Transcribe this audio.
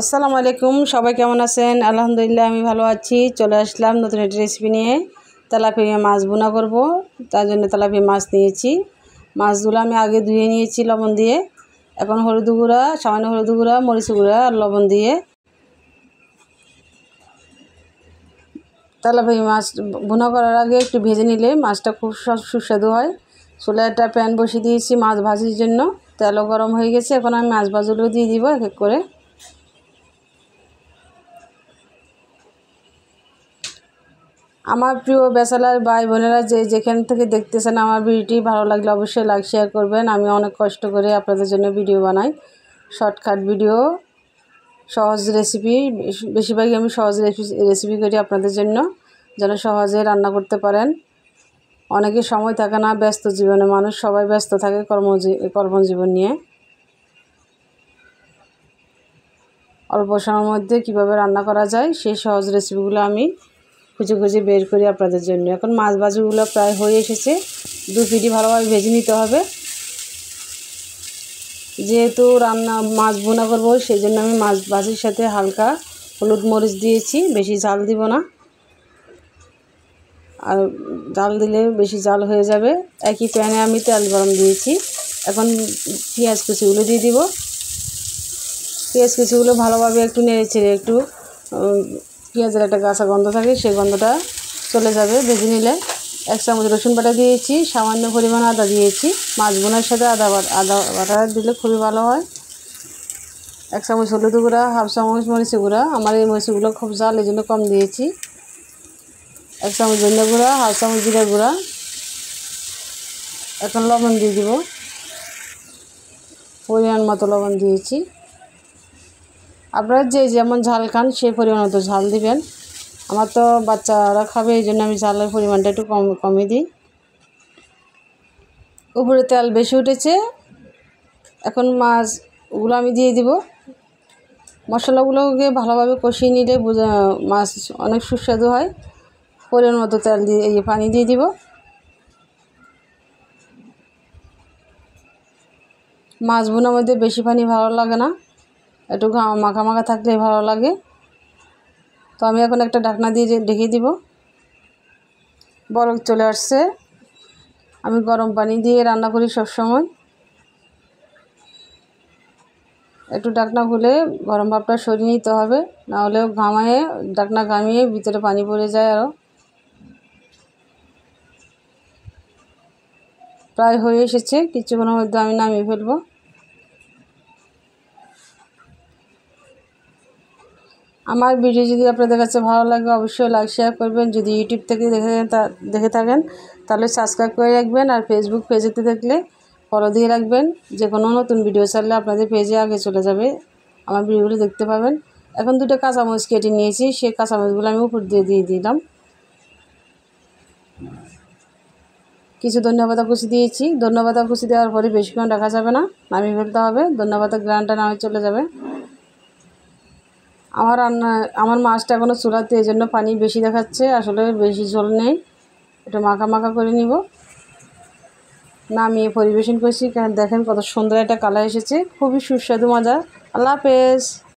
আসসালামু আলাইকুম সবাই কেমন আছেন আলহামদুলিল্লাহ আমি ভালো আছি চলে আসলাম নতুন একটি রেসিপি নিয়ে তেলাপিয়া মাছ বোনা করব তার জন্য তেলাপিয়া মাছ নিয়েছি মাছগুলো আমি আগে ধুয়ে নিয়েছি লবণ দিয়ে এখন হলুদ গুঁড়া সামান্য হলুদ গুঁড়া মরিচ গুঁড়া আর লবণ দিয়ে তেলাপিয়া মাছ বোনা করার আগে একটু ভেজে নিলে মাছটা খুব সুস্বাদু হয় চুলে একটা প্যান বসিয়ে দিয়েছি মাছ ভাজির জন্য তেলও গরম হয়ে গেছে এখন আমি মাছ ভাজগুলো দিয়ে দিব এক এক করে আমার প্রিয় ব্যাচেলার ভাই বোনেরা যে যেখান থেকে দেখতেছেন আমার ভিডিওটি ভালো লাগলে অবশ্যই লাইক শেয়ার করবেন আমি অনেক কষ্ট করে আপনাদের জন্য ভিডিও বানাই শর্টকাট ভিডিও সহজ রেসিপি বেশিরভাগই আমি সহজ রেসিপি করি আপনাদের জন্য যেন সহজে রান্না করতে পারেন অনেকে সময় থাকে না ব্যস্ত জীবনে মানুষ সবাই ব্যস্ত থাকে কর্মজী কর্মজীবন নিয়ে অল্প সময়ের মধ্যে কীভাবে রান্না করা যায় সেই সহজ রেসিপিগুলো আমি খুঁজে খুঁজে বের করি আপনাদের জন্য এখন মাছ বাজুগুলো প্রায় হয়ে এসেছে দু পিটি ভালোভাবে ভেজে নিতে হবে যেহেতু রান্না মাছ বোনা করবো সেই জন্য আমি মাছ বাজির সাথে হালকা হলুদ মরিচ দিয়েছি বেশি জাল দিব না আর জাল দিলে বেশি জাল হয়ে যাবে একই প্যানে আমি তেল গরম দিয়েছি এখন পেঁয়াজ কুচিগুলো দিয়ে দিব পেঁয়াজ কুচিগুলো ভালোভাবে একটু নেড়ে ছেড়ে একটু পেঁয়াজের একটা কাঁচা গন্ধ থাকে সেই গন্ধটা চলে যাবে ভেজে নিলে এক চামচ রসুন বাটা দিয়েছি সামান্য পরিমাণ আদা দিয়েছি মাছ বোনার সাথে আদা আদা বাটা দিলে খুবই ভালো হয় এক চামচ হলুদ গুঁড়া হাফ চামচ মরিচি গুঁড়া আমার এই মরিচিগুলো খুব জাল এই জন্য কম দিয়েছি এক চামচ ধনিয়া গুঁড়া হাফ চামচ জিরা গুঁড়া এখন লবণ দিয়ে দিব পরিমাণ মতো লবণ দিয়েছি আপনারা যে যেমন ঝাল খান সে পরিমাণ মতো ঝাল দিবেন আমার তো বাচ্চারা খাবে এই জন্য আমি ঝালের পরিমাণটা একটু কম কমিয়ে দিই উপরে তেল বেশি উঠেছে এখন মাছ ওগুলো আমি দিয়ে দিব মশলাগুলোকে ভালোভাবে কষিয়ে নিলে মাছ অনেক সুস্বাদু হয় পরিমাণ মতো তেল দিয়ে এই পানি দিয়ে দিব মাছ বোনার মধ্যে বেশি পানি ভালো লাগে না একটু মাখা মাখা থাকলেই ভালো লাগে তো আমি এখন একটা ঢাকনা দিয়ে ঢেকে দিব বরফ চলে আসছে আমি গরম পানি দিয়ে রান্না করি সবসময় একটু ডাকনা খুলে গরম ভাবটা সরিয়ে নিতে হবে না হলেও ঘামায়ে ডাকনা ঘামিয়ে ভিতরে পানি পড়ে যায় আরও প্রায় হয়ে এসেছে কিছুক্ষণের মধ্যে আমি নামিয়ে ফেলবো আমার ভিডিও যদি আপনাদের কাছে ভালো লাগে অবশ্যই লাইক শেয়ার করবেন যদি ইউটিউব থেকে দেখে দেখে থাকেন তাহলে সাবস্ক্রাইব করে রাখবেন আর ফেসবুক পেজেতে দেখলে ফলো দিয়ে রাখবেন যে কোনো নতুন ভিডিও ছাড়লে আপনাদের পেজে আগে চলে যাবে আমার ভিডিওগুলো দেখতে পাবেন এখন দুটো কাঁচামচ কেটে নিয়েছি সেই কাঁচামচগুলো আমি উপর দিয়ে দিয়ে দিলাম কিছু ধন্যবাদা খুশি দিয়েছি ধন্যবাদা খুশি দেওয়ার পরে বেশিক্ষণ রাখা যাবে না নামিয়ে ফেলতে হবে ধন্যবাদ গ্রানটা নামে চলে যাবে আমার রান্না আমার মাছটা এখনও চুলাতে এই জন্য পানি বেশি দেখাচ্ছে আসলে বেশি জল নেই এটা মাখা মাখা করে নিব নামিয়ে পরিবেশন করছি দেখেন কত সুন্দর একটা কালার এসেছে খুবই সুস্বাদু মজা আল্লাহ হাফেজ